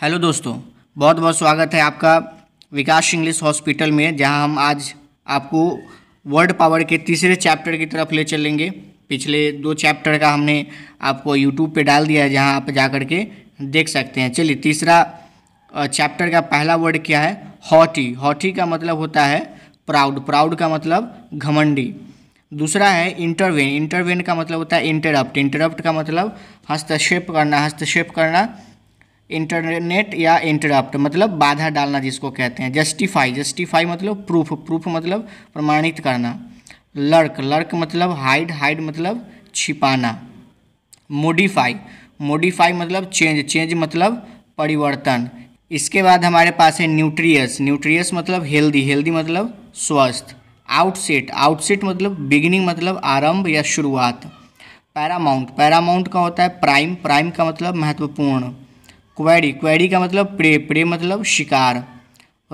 Hello दोस्तों बहुत बहुत स्वागत है आपका विकास इंग्लिश हॉस्पिटल में जहां हम आज आपको वर्ड पावर के तीसरे चैप्टर की तरफ ले चलेंगे पिछले दो चैप्टर का हमने आपको यूट्यूब पे डाल दिया है जहाँ आप जा कर के देख सकते हैं चलिए तीसरा चैप्टर का पहला वर्ड क्या है हॉटी हॉटी का मतलब होता है प्राउड प्राउड का मतलब घमंडी दूसरा है इंटरवेन इंटरवेन का मतलब होता है इंटरप्ट इंटरप्ट का मतलब हस्तक्षेप करना हस्तक्षेप करना इंटरनेट या इंटरप्ट मतलब बाधा डालना जिसको कहते हैं जस्टिफाई जस्टिफाई मतलब प्रूफ प्रूफ मतलब प्रमाणित करना लर्क लर्क मतलब हाइड हाइड मतलब छिपाना मोडिफाई मोडिफाई मतलब चेंज चेंज मतलब परिवर्तन इसके बाद हमारे पास है न्यूट्रियस न्यूट्रियस मतलब हेल्दी हेल्दी मतलब स्वस्थ आउटसेट आउटसेट मतलब बिगिनिंग मतलब आरंभ या शुरुआत पैरामाउंट पैरामाउंट का होता है प्राइम प्राइम का मतलब महत्वपूर्ण क्वैरी क्वैरी का मतलब प्रे प्रे मतलब शिकार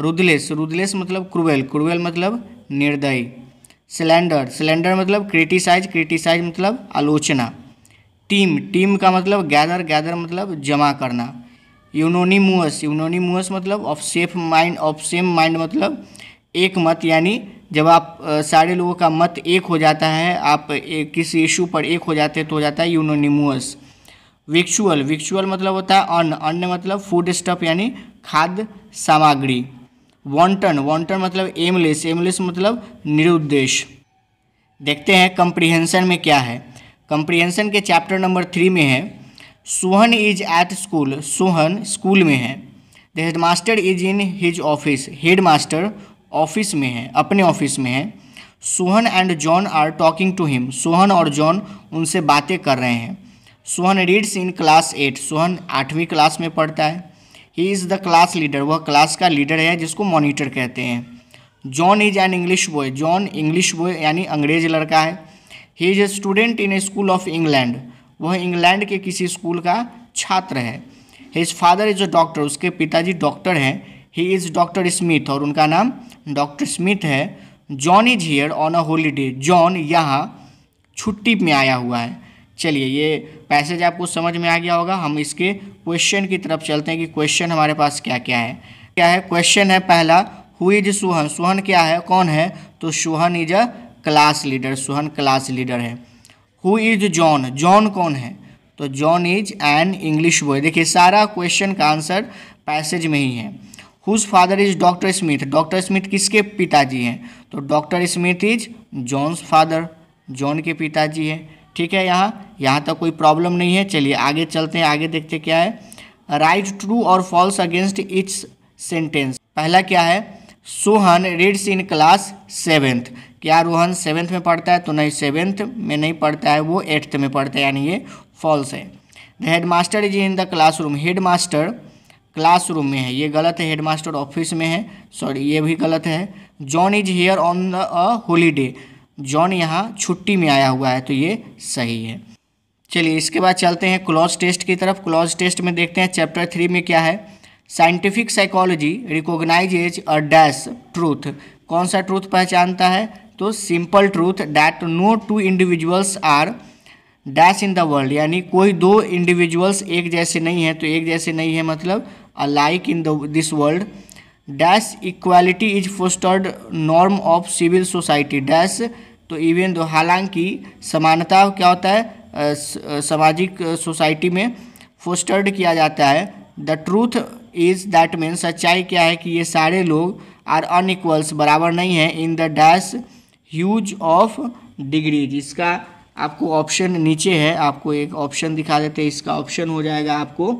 रुदलेस रुदलेस मतलब क्रुवेल क्रुवेल मतलब निर्दयी सिलेंडर सिलेंडर मतलब क्रिटिसाइज क्रिटिसाइज मतलब आलोचना टीम टीम का मतलब गैदर गैदर मतलब जमा करना यूनोनीमुअस यूनोनीमुअस मतलब of safe mind of same mind मतलब एक मत यानी जब आप सारे लोगों का मत एक हो जाता है आप किसी इशू पर एक हो जाते हैं तो हो जाता है यूनोनीमुअस विक्चुअल विक्चुअल मतलब होता है अन्न अन्न मतलब फूड स्टफ यानी खाद्य सामग्री वॉन्टन वॉन्टन मतलब एमलेस एमलेस मतलब निरुद्देश देखते हैं कंप्रीहेंशन में क्या है कंप्रीहेंशन के चैप्टर नंबर थ्री में है Sohan is at school Sohan school में है the head master is in his office head master office में है अपने ऑफिस में है Sohan and John are talking to him Sohan और जॉन उनसे बातें कर रहे हैं Sohan reads in class eight Sohan आठवीं क्लास में पढ़ता है he is the class leader वह क्लास का लीडर है जिसको मॉनिटर कहते हैं John is an English boy John English boy यानी अंग्रेज लड़का है he is a student in a school of England वह इंग्लैंड के किसी स्कूल का छात्र है his father is a doctor उसके पिताजी डॉक्टर हैं ही इज़ डॉक्टर स्मिथ और उनका नाम डॉक्टर स्मिथ है John is here on a holiday John यहाँ छुट्टी में आया हुआ है चलिए ये पैसेज आपको समझ में आ गया होगा हम इसके क्वेश्चन की तरफ चलते हैं कि क्वेश्चन हमारे पास क्या क्या है क्या है क्वेश्चन है पहला हु इज सुहन सुहन क्या है कौन है तो Sohan is a class leader Sohan class leader है हु इज जॉन जॉन कौन है तो John is an English boy देखिए सारा क्वेश्चन का आंसर पैसेज में ही है whose father is doctor Smith doctor Smith किसके पिताजी हैं तो doctor Smith is John's father John के पिताजी हैं ठीक है यहाँ यहाँ तक कोई प्रॉब्लम नहीं है चलिए आगे चलते हैं आगे देखते क्या है राइट ट्रू और फॉल्स अगेंस्ट इट्स सेंटेंस पहला क्या है Sohan reads in class seventh क्या रोहन सेवेंथ में पढ़ता है तो नहीं सेवेंथ में नहीं पढ़ता है वो एट्थ में पढ़ता है यानी ये फॉल्स है the head master is in the classroom head master class room में है ये गलत है हेड मास्टर ऑफिस में है सॉरी ये भी गलत है John is here on the holiday John यहाँ छुट्टी में आया हुआ है तो ये सही है चलिए इसके बाद चलते हैं क्लॉज टेस्ट की तरफ क्लॉज टेस्ट में देखते हैं चैप्टर थ्री में क्या है scientific psychology recognise as a dash truth कौन सा ट्रूथ पहचानता है तो simple truth that no two individuals are dash in the world यानी कोई दो इंडिविजुअल्स एक जैसे नहीं है तो एक जैसे नहीं है मतलब uh like in this world dash equality is fostered norm of civil society dash तो इवन दो हालांकि समानता क्या होता है सामाजिक सोसाइटी में फोस्टर्ड किया जाता है the truth is that mean सच्चाई क्या है कि ये सारे लोग आर अनइक्वल्स बराबर नहीं है in the dash hues of degree जिसका आपको ऑप्शन नीचे है आपको एक ऑप्शन दिखा देते हैं इसका ऑप्शन हो जाएगा आपको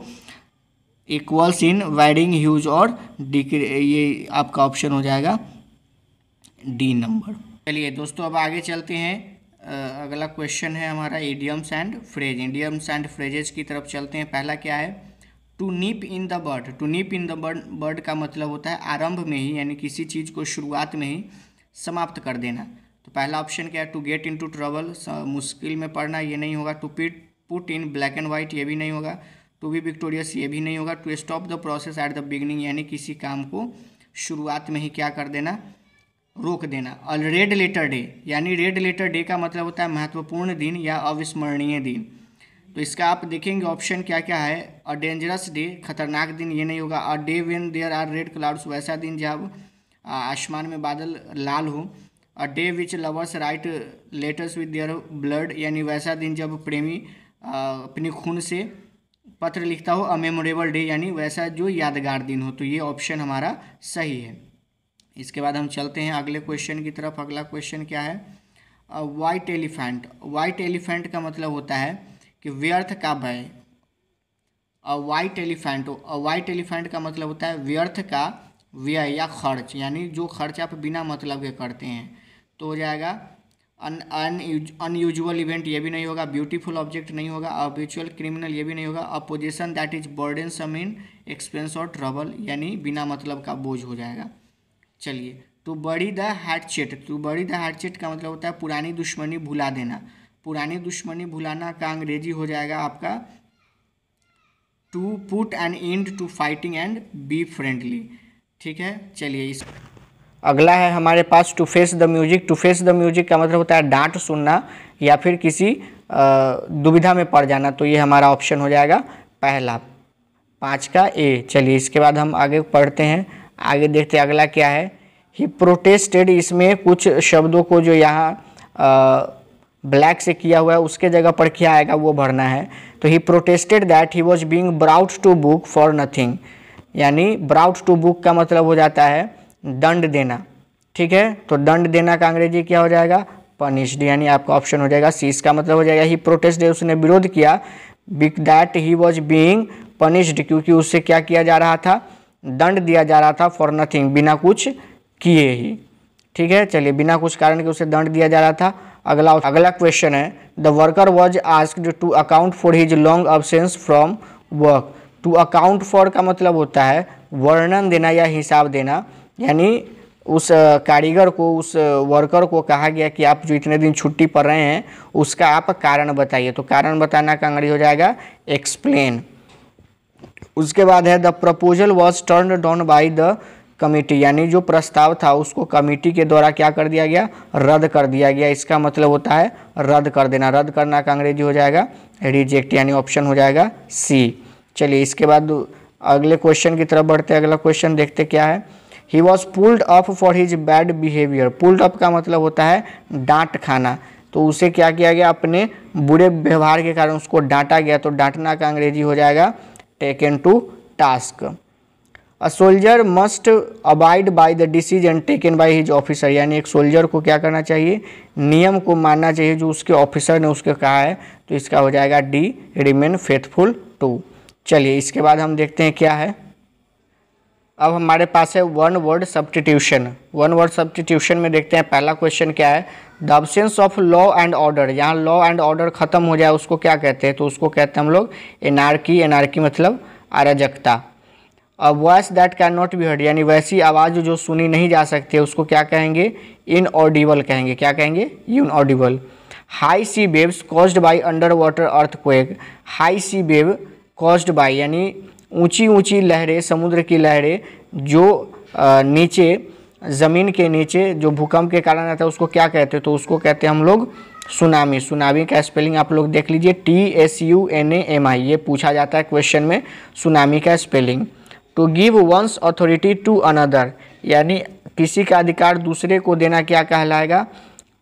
इक्वल्स इन वाइडिंग ह्यूज और डिग्री ये आपका ऑप्शन हो जाएगा डी नंबर चलिए दोस्तों अब आगे चलते हैं अगला क्वेश्चन है हमारा idioms and phrase idioms and phrases की तरफ चलते हैं पहला क्या है टू नीप इन द बर्ड टू नीप इन द बर्ड बर्ड का मतलब होता है आरंभ में ही यानी किसी चीज़ को शुरुआत में ही समाप्त कर देना तो पहला ऑप्शन क्या है to get into trouble मुश्किल में पढ़ना ये नहीं होगा to pit put in black and white ये भी नहीं होगा टू बी विक्टोरियस ये भी नहीं होगा to stop the process at the beginning यानी किसी काम को शुरुआत में ही क्या कर देना रोक देना और रेड लेटर डे यानी रेड लेटर डे का मतलब होता है महत्वपूर्ण दिन या अविस्मरणीय दिन तो इसका आप देखेंगे ऑप्शन क्या क्या है अ डेंजरस डे खतरनाक दिन ये नहीं होगा a day when there are red clouds वैसा दिन जब आसमान में बादल लाल हो a day which lovers write letters with their blood यानी वैसा दिन जब प्रेमी अपने खून से पत्र लिखता हो अ मेमोरेबल डे यानी वैसा जो यादगार दिन हो तो ये ऑप्शन हमारा सही है इसके बाद हम चलते हैं अगले क्वेश्चन की तरफ अगला क्वेश्चन क्या है वाइट एलिफेंट वाइट एलिफेंट का मतलब होता है कि व्यर्थ का भय वाइट एलिफेंट वाइट एलिफेंट का मतलब होता है व्यर्थ का व्यय या खर्च यानी जो खर्च आप बिना मतलब के करते हैं तो हो जाएगा अन इवेंट ये भी नहीं होगा ब्यूटीफुल ऑब्जेक्ट नहीं होगा अब्यूचुअल क्रिमिनल ये भी नहीं होगा opposition that is burdensome in expense और ट्रबल यानी बिना मतलब का बोझ हो जाएगा चलिए तो बड़ी द हार्टचेट तो बड़ी द हार्टचेट का मतलब होता है पुरानी दुश्मनी भुला देना पुरानी दुश्मनी भुलाना का अंग्रेजी हो जाएगा आपका to put an end to fighting and be friendly ठीक है चलिए इस अगला है हमारे पास to face the music to face the music का मतलब होता है डांट सुनना या फिर किसी दुविधा में पड़ जाना तो ये हमारा ऑप्शन हो जाएगा पहला पाँच का ए चलिए इसके बाद हम आगे पढ़ते हैं आगे देखते अगला क्या है ही प्रोटेस्टेड इसमें कुछ शब्दों को जो यहाँ ब्लैक से किया हुआ है उसके जगह पर क्या आएगा वो भरना है तो he protested that he was being brought to book for nothing यानी ब्राउड टू बुक का मतलब हो जाता है दंड देना ठीक है तो दंड देना का अंग्रेजी क्या हो जाएगा पनिश्ड यानी आपका ऑप्शन हो जाएगा सीस का मतलब हो जाएगा ही प्रोटेस्ट उसने विरोध किया that he was being punished क्योंकि उससे क्या किया जा रहा था दंड दिया जा रहा था फॉर नथिंग बिना कुछ किए ही ठीक है चलिए बिना कुछ कारण के उसे दंड दिया जा रहा था अगला अगला क्वेश्चन है the worker was asked to account for his long absence from work to account for का मतलब होता है वर्णन देना या हिसाब देना यानी उस कारीगर को उस वर्कर को कहा गया कि आप जो इतने दिन छुट्टी पर रहे हैं उसका आप कारण बताइए तो कारण बताना का अंग्रेजी हो जाएगा एक्सप्लेन उसके बाद है the proposal was turn down by the committee यानी जो प्रस्ताव था उसको कमेटी के द्वारा क्या कर दिया गया रद्द कर दिया गया इसका मतलब होता है रद्द कर देना रद्द करना का अंग्रेजी हो जाएगा रिजेक्ट यानी ऑप्शन हो जाएगा सी चलिए इसके बाद अगले क्वेश्चन की तरफ बढ़ते अगला क्वेश्चन देखते क्या है he was pulled up for his bad behaviour pulled up का मतलब होता है डांट खाना तो उसे क्या किया गया अपने बुरे व्यवहार के कारण उसको डांटा गया तो डांटना का अंग्रेजी हो जाएगा taken to task. A soldier must abide by the decision taken by his officer यानी एक सोल्जर को क्या करना चाहिए नियम को मानना चाहिए जो उसके ऑफिसर ने uske कहा है तो इसका हो जाएगा डी रिमेन फेथफुल टू चलिए इसके बाद हम देखते हैं क्या है अब हमारे पास है one word substitution one word substitution में देखते हैं पहला क्वेश्चन क्या है the absence of law and order यहाँ लॉ एंड ऑर्डर खत्म हो जाए उसको क्या कहते हैं तो उसको कहते हैं हम लोग एनार्की एनार्की मतलब अराजकता a voice that can not be heard यानी वैसी आवाज़ जो सुनी नहीं जा सकती है उसको क्या कहेंगे इन ऑडिबल कहेंगे क्या कहेंगे inaudible high sea waves caused by underwater earthquake high sea wave caused by यानी ऊंची ऊंची लहरें समुद्र की लहरें जो नीचे ज़मीन के नीचे जो भूकंप के कारण आता है उसको क्या कहते हैं तो उसको कहते हैं हम लोग सुनामी सुनामी का स्पेलिंग आप लोग देख लीजिए T S U N A M I ये पूछा जाता है क्वेश्चन में सुनामी का spelling to give one's authority to another यानी किसी का अधिकार दूसरे को देना क्या कहलाएगा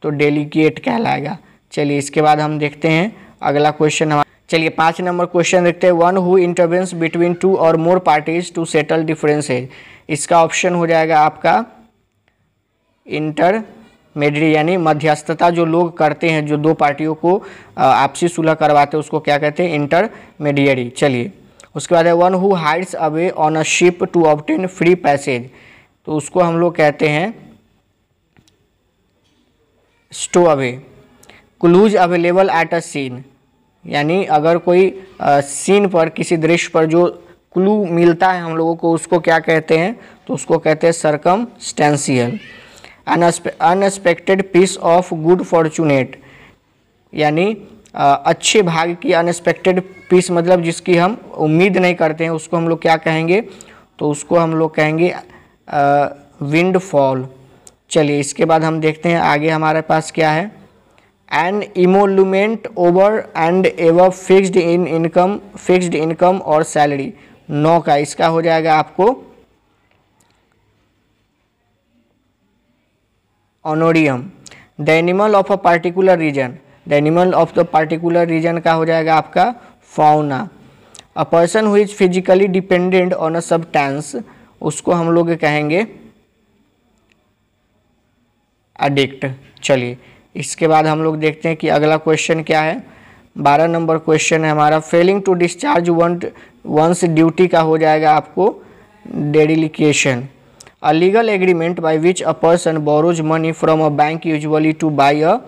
तो डेलीगेट कहलाएगा चलिए इसके बाद हम देखते हैं अगला क्वेश्चन हमारा चलिए पाँच नंबर क्वेश्चन देखते हैं one who intervenes between two और more parties to settle differences इसका ऑप्शन हो जाएगा आपका इंटर मेडरी यानी मध्यस्थता जो लोग करते हैं जो दो पार्टियों को आपसी सुलह करवाते हैं उसको क्या कहते हैं इंटर मेडियरी चलिए उसके बाद है one who hides away on a ship to obtain free passage तो उसको हम लोग कहते हैं stowaway clues available at a scene यानी अगर कोई सीन पर किसी दृश्य पर जो क्लू मिलता है हम लोगों को उसको क्या कहते हैं तो उसको कहते हैं circumstantial unexpected piece of good fortunate यानी अच्छे भाग की अनएक्सपेक्टेड पीस मतलब जिसकी हम उम्मीद नहीं करते हैं उसको हम लोग क्या कहेंगे तो उसको हम लोग कहेंगे विंड फॉल चलिए इसके बाद हम देखते हैं आगे हमारे पास क्या है an emolument over and above fixed in income fixed income और सैलरी नौ का इसका हो जाएगा आपको honorarium the animal of a particular region the animal of the particular region का हो जाएगा आपका fauna a person who is physically dependent on a tense उसको हम लोग कहेंगे अडिक्ट चलिए इसके बाद हम लोग देखते हैं कि अगला क्वेश्चन क्या है बारह नंबर क्वेश्चन है हमारा failing to discharge one's duty का हो जाएगा आपको डेडिलिकेशन a legal agreement by which a person borrows money from a bank usually to buy a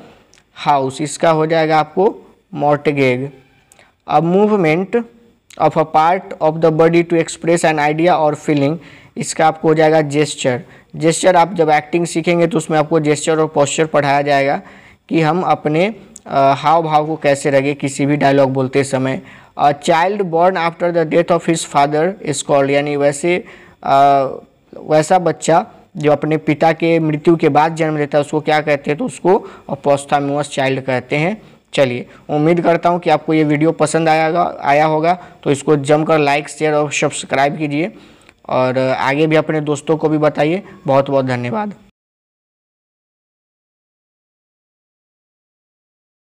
house इसका हो जाएगा आपको mortgage a movement of a part of the body to express an idea or feeling इसका आपको हो जाएगा gesture gesture आप जब एक्टिंग सीखेंगे तो उसमें आपको जेस्चर और पोस्चर पढ़ाया जाएगा कि हम अपने हाव भाव को कैसे रखें किसी भी डायलॉग बोलते समय child born after the death of his father is called यानी वैसे uh, वैसा बच्चा जो अपने पिता के मृत्यु के बाद जन्म लेता है उसको क्या कहते हैं तो उसको अपोस्थामुअस चाइल्ड कहते हैं चलिए उम्मीद करता हूँ कि आपको ये वीडियो पसंद आया आया होगा तो इसको जमकर लाइक शेयर और सब्सक्राइब कीजिए और आगे भी अपने दोस्तों को भी बताइए बहुत बहुत धन्यवाद